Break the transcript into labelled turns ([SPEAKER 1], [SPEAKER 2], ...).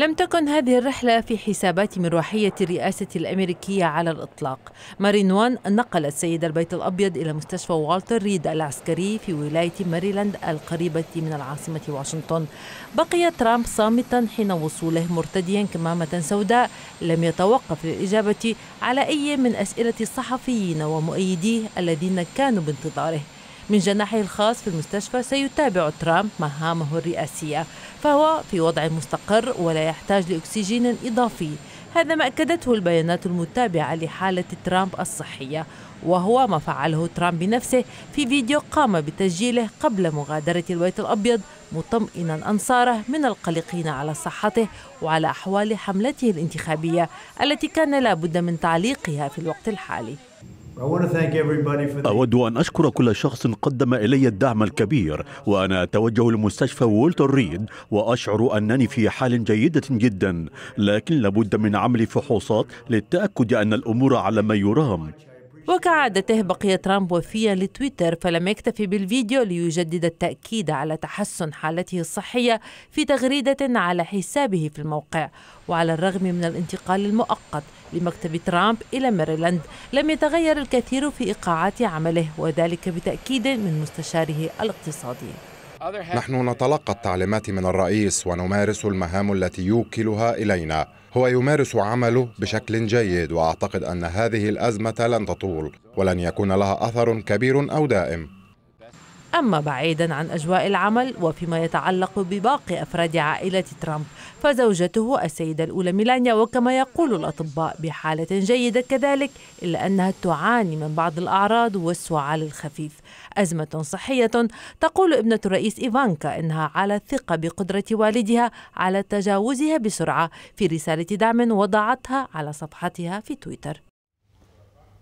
[SPEAKER 1] لم تكن هذه الرحلة في حسابات مروحية الرئاسة الأمريكية على الإطلاق مارين وان نقلت سيد البيت الأبيض إلى مستشفى والتر ريد العسكري في ولاية ماريلاند القريبة من العاصمة واشنطن بقي ترامب صامتا حين وصوله مرتديا كمامة سوداء لم يتوقف للإجابة على أي من أسئلة الصحفيين ومؤيديه الذين كانوا بانتظاره من جناحه الخاص في المستشفى سيتابع ترامب مهامه الرئاسية فهو في وضع مستقر ولا يحتاج لأكسجين إضافي هذا ما أكدته البيانات المتابعة لحالة ترامب الصحية وهو ما فعله ترامب بنفسه في فيديو قام بتسجيله قبل مغادرة البيت الأبيض مطمئنا أنصاره من القلقين على صحته وعلى أحوال حملته الانتخابية التي كان لا بد من تعليقها في الوقت الحالي أود أن أشكر كل شخص قدم إلي الدعم الكبير وأنا أتوجه لمستشفى وولتر ريد وأشعر أنني في حال جيدة جدا لكن لابد من عمل فحوصات للتأكد أن
[SPEAKER 2] الأمور على ما يرام
[SPEAKER 1] وكعادته بقي ترامب وفيا لتويتر فلم يكتفي بالفيديو ليجدد التأكيد على تحسن حالته الصحية في تغريدة على حسابه في الموقع وعلى الرغم من الانتقال المؤقت لمكتب ترامب إلى ميريلاند لم يتغير الكثير في إيقاعات عمله وذلك بتأكيد من مستشاره الاقتصادي
[SPEAKER 2] نحن نتلقى التعليمات من الرئيس ونمارس المهام التي يوكلها إلينا هو يمارس عمله بشكل جيد وأعتقد أن هذه الأزمة لن تطول ولن يكون لها أثر كبير أو دائم
[SPEAKER 1] أما بعيدا عن أجواء العمل وفيما يتعلق بباقي أفراد عائلة ترامب فزوجته السيدة الأولى ميلانيا وكما يقول الأطباء بحالة جيدة كذلك إلا أنها تعاني من بعض الأعراض والسعال الخفيف أزمة صحية تقول ابنة الرئيس إيفانكا إنها على ثقة بقدرة والدها على تجاوزها بسرعة في رسالة دعم وضعتها على صفحتها في تويتر